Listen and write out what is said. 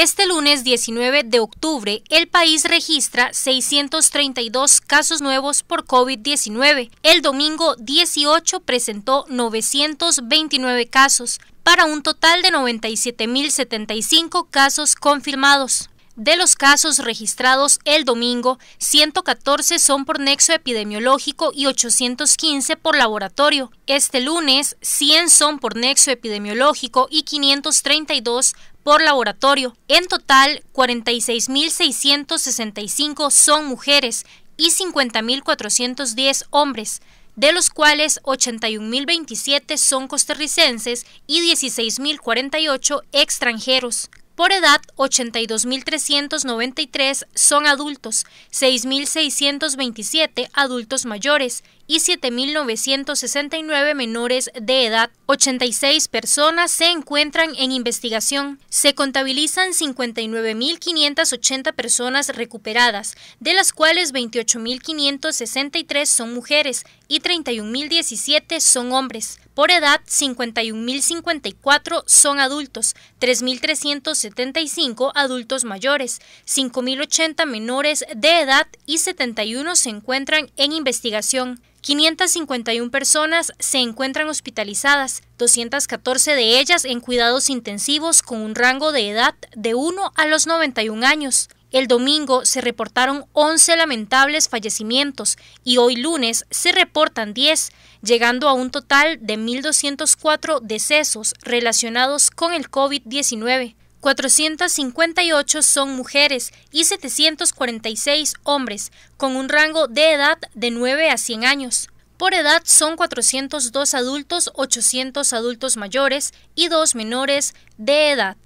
Este lunes 19 de octubre, el país registra 632 casos nuevos por COVID-19. El domingo 18 presentó 929 casos, para un total de 97.075 casos confirmados. De los casos registrados el domingo, 114 son por nexo epidemiológico y 815 por laboratorio. Este lunes, 100 son por nexo epidemiológico y 532 por laboratorio. En total, 46.665 son mujeres y 50.410 hombres, de los cuales 81.027 son costarricenses y 16.048 extranjeros. Por edad, 82.393 son adultos, 6.627 adultos mayores y 7.969 menores de edad. 86 personas se encuentran en investigación. Se contabilizan 59.580 personas recuperadas, de las cuales 28.563 son mujeres y 31.017 son hombres. Por edad, 51.054 son adultos, 3.375 adultos mayores, 5.080 menores de edad y 71 se encuentran en investigación. 551 personas se encuentran hospitalizadas, 214 de ellas en cuidados intensivos con un rango de edad de 1 a los 91 años. El domingo se reportaron 11 lamentables fallecimientos y hoy lunes se reportan 10, llegando a un total de 1.204 decesos relacionados con el COVID-19. 458 son mujeres y 746 hombres, con un rango de edad de 9 a 100 años. Por edad son 402 adultos, 800 adultos mayores y 2 menores de edad.